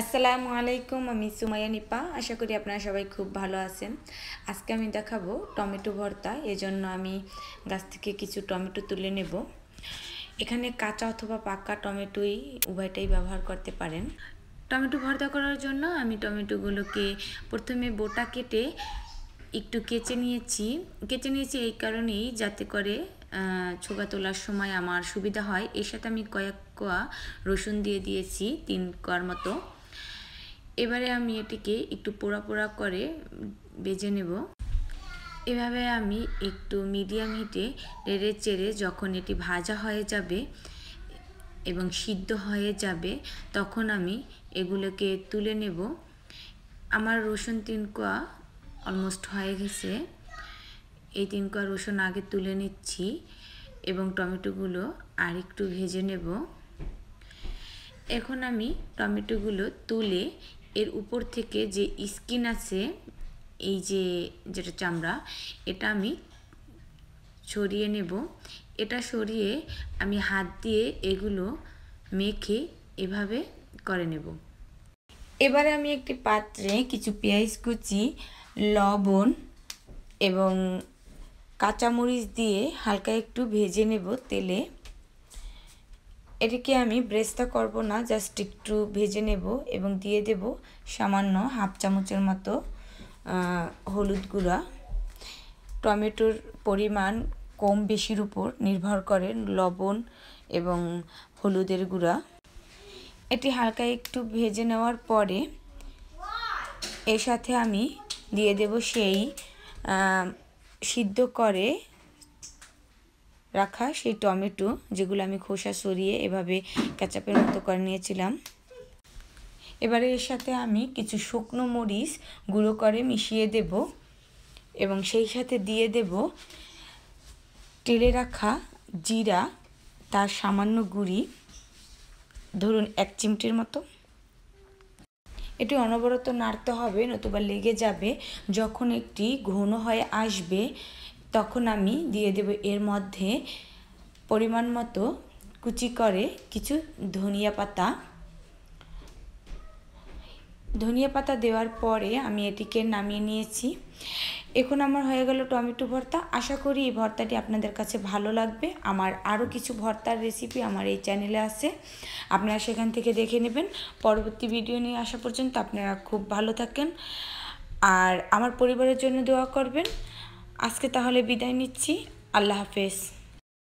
আসসালামু আলাইকুম আমি সুমাইয়া নিপা আশা করি আপনারা সবাই খুব ভালো আছেন আজকে আমি দেখাবো টমেটো ভর্তা এজন্য আমি গাছ থেকে কিছু টমেটো তুলে নেব এখানে কাঁচা অথবা পাকা টমেটোই উভয়টাই ব্যবহার করতে পারেন টমেটো ভর্তা করার জন্য আমি টমেটোগুলোকে প্রথমে বোটা কেটে একটু কেচে নিয়েছি কেচে নিয়েছি এই কারণেই যাতে করে ছোকা তোলার সময় আমার সুবিধা হয় এর সাথে আমি কয়েক কোয়া রসুন দিয়ে দিয়েছি তিন কোয়ার মতো এবারে আমি এটিকে একটু পোড়া পোড়া করে বেজে নেব এভাবে আমি একটু মিডিয়াম হিটে নেড়ে চেড়ে যখন এটি ভাজা হয়ে যাবে এবং সিদ্ধ হয়ে যাবে তখন আমি এগুলোকে তুলে নেব আমার রসুন তিনকোয়া অলমোস্ট হয়ে গেছে এই তিনকোয়া রসুন আগে তুলে নিচ্ছি এবং টমেটোগুলো আর একটু ভেজে নেব এখন আমি টমেটোগুলো তুলে এর উপর থেকে যে স্কিন আছে এই যে যেটা চামড়া এটা আমি সরিয়ে নেব এটা সরিয়ে আমি হাত দিয়ে এগুলো মেখে এভাবে করে নেব এবারে আমি একটি পাত্রে কিছু পেঁয়াজ কুচি লবণ এবং কাঁচামরিচ দিয়ে হালকা একটু ভেজে নেব তেলে এটিকে আমি ব্রেস্তা করব না জাস্ট একটু ভেজে নেব এবং দিয়ে দেব সামান্য হাফ চামচের মতো হলুদ গুঁড়া টমেটোর পরিমাণ কম বেশির উপর নির্ভর করে লবণ এবং হলুদের গুঁড়া এটি হালকা একটু ভেজে নেওয়ার পরে এর সাথে আমি দিয়ে দেব সেই সিদ্ধ করে রাখা সেই টমেটো যেগুলো আমি খোসা সরিয়ে এভাবে ক্যাচাপের মতো করে নিয়েছিলাম এবারে এর সাথে আমি কিছু শুকনো মরিচ গুঁড়ো করে মিশিয়ে দেব এবং সেই সাথে দিয়ে দেব তেলে রাখা জিরা তার সামান্য গুড়ি ধরুন এক চিমটির মতো এটি অনবরত নাড়তে হবে নতুবা লেগে যাবে যখন একটি ঘন হয়ে আসবে তখন আমি দিয়ে দেব এর মধ্যে পরিমাণ মতো কুচি করে কিছু ধনিয়া পাতা ধনিয়া পাতা দেওয়ার পরে আমি এটিকে নামিয়ে নিয়েছি এখন আমার হয়ে গেল টমেটো ভর্তা আশা করি এই ভর্তাটি আপনাদের কাছে ভালো লাগবে আমার আরও কিছু ভর্তার রেসিপি আমার এই চ্যানেলে আছে আপনারা সেখান থেকে দেখে নেবেন পরবর্তী ভিডিও নিয়ে আসা পর্যন্ত আপনারা খুব ভালো থাকেন আর আমার পরিবারের জন্য দোয়া করবেন আজকে তাহলে বিদায় নিচ্ছি আল্লাহ হাফেজ